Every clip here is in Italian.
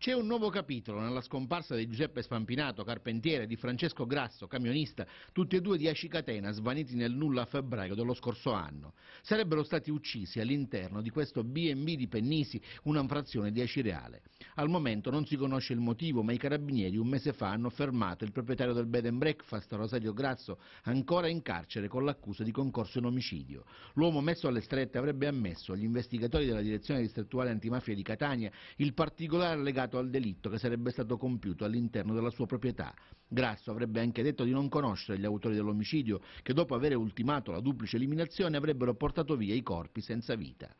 C'è un nuovo capitolo nella scomparsa di Giuseppe Spampinato, carpentiere, e di Francesco Grasso, camionista, tutti e due di Catena, svaniti nel nulla a febbraio dello scorso anno. Sarebbero stati uccisi all'interno di questo B&B di Pennisi, una frazione di Reale. Al momento non si conosce il motivo, ma i carabinieri un mese fa hanno fermato il proprietario del bed and breakfast, Rosario Grasso, ancora in carcere con l'accusa di concorso in omicidio. L'uomo messo alle strette avrebbe ammesso agli investigatori della direzione distrettuale antimafia di Catania il particolare legato associato al delitto che sarebbe stato compiuto all'interno della sua proprietà. Grasso avrebbe anche detto di non conoscere gli autori dell'omicidio, che dopo aver ultimato la duplice eliminazione avrebbero portato via i corpi senza vita.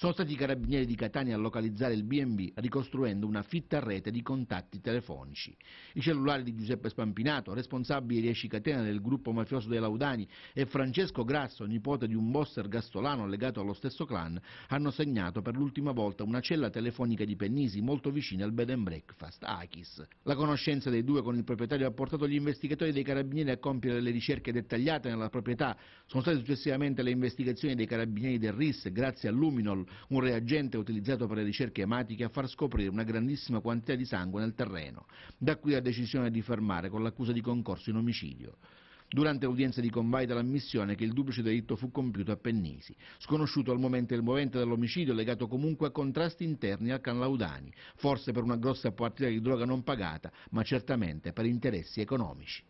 Sono stati i carabinieri di Catania a localizzare il B&B ricostruendo una fitta rete di contatti telefonici. I cellulari di Giuseppe Spampinato, responsabile di Esci Catena del gruppo mafioso dei Laudani, e Francesco Grasso, nipote di un bosser gastolano legato allo stesso clan, hanno segnato per l'ultima volta una cella telefonica di Pennisi molto vicina al bed and breakfast, Akis. La conoscenza dei due con il proprietario ha portato gli investigatori dei carabinieri a compiere le ricerche dettagliate nella proprietà. Sono state successivamente le investigazioni dei carabinieri del RIS, grazie all'Uminol, un reagente utilizzato per le ricerche ematiche a far scoprire una grandissima quantità di sangue nel terreno. Da qui la decisione di fermare con l'accusa di concorso in omicidio durante l'udienza di convalida l'ammissione che il duplice delitto fu compiuto a Pennisi. Sconosciuto al momento il movente dell'omicidio, legato comunque a contrasti interni al Laudani, forse per una grossa partita di droga non pagata, ma certamente per interessi economici.